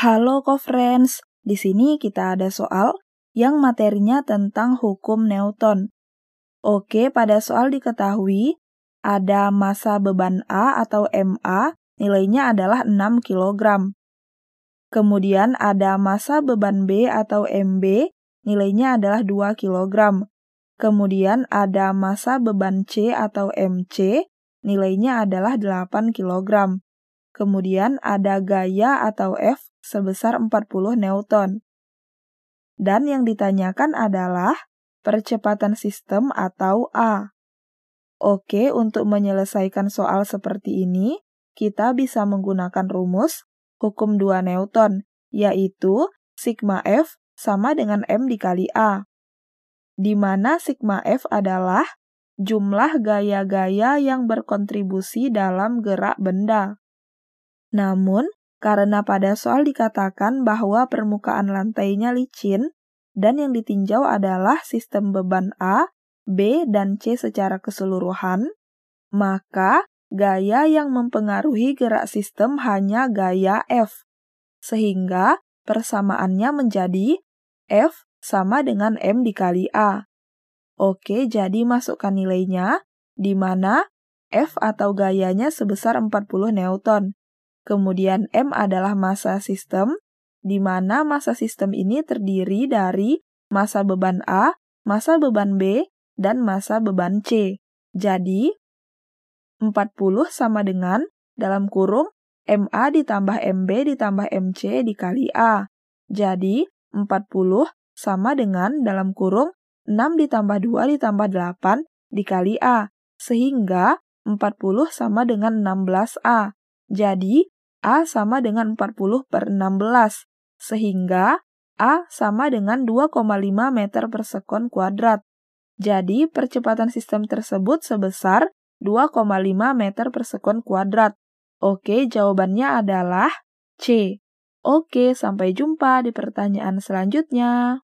Halo co-friends, di sini kita ada soal yang materinya tentang hukum Newton. Oke, pada soal diketahui ada massa beban A atau MA, nilainya adalah 6 kg. Kemudian ada massa beban B atau MB, nilainya adalah 2 kg. Kemudian ada massa beban C atau MC, nilainya adalah 8 kg. Kemudian ada gaya atau F sebesar 40 Newton. Dan yang ditanyakan adalah percepatan sistem atau A. Oke, untuk menyelesaikan soal seperti ini, kita bisa menggunakan rumus hukum 2 Newton, yaitu sigma F sama dengan M dikali A, di mana sigma F adalah jumlah gaya-gaya yang berkontribusi dalam gerak benda. Namun, karena pada soal dikatakan bahwa permukaan lantainya licin, dan yang ditinjau adalah sistem beban A, B, dan C secara keseluruhan, maka gaya yang mempengaruhi gerak sistem hanya gaya F, sehingga persamaannya menjadi F sama dengan M dikali A. Oke, jadi masukkan nilainya, di mana F atau gayanya sebesar 40 Newton Kemudian M adalah masa sistem, di mana masa sistem ini terdiri dari masa beban A, masa beban B, dan masa beban C. Jadi, 40 sama dengan dalam kurung MA ditambah MB ditambah MC dikali A. Jadi, 40 sama dengan dalam kurung 6 ditambah 2 ditambah 8 dikali A. Sehingga, 40 sama dengan 16A. Jadi, A sama dengan 40 per 16, sehingga A sama dengan 2,5 meter per sekon kuadrat. Jadi, percepatan sistem tersebut sebesar 2,5 meter per sekon kuadrat. Oke, jawabannya adalah C. Oke, sampai jumpa di pertanyaan selanjutnya.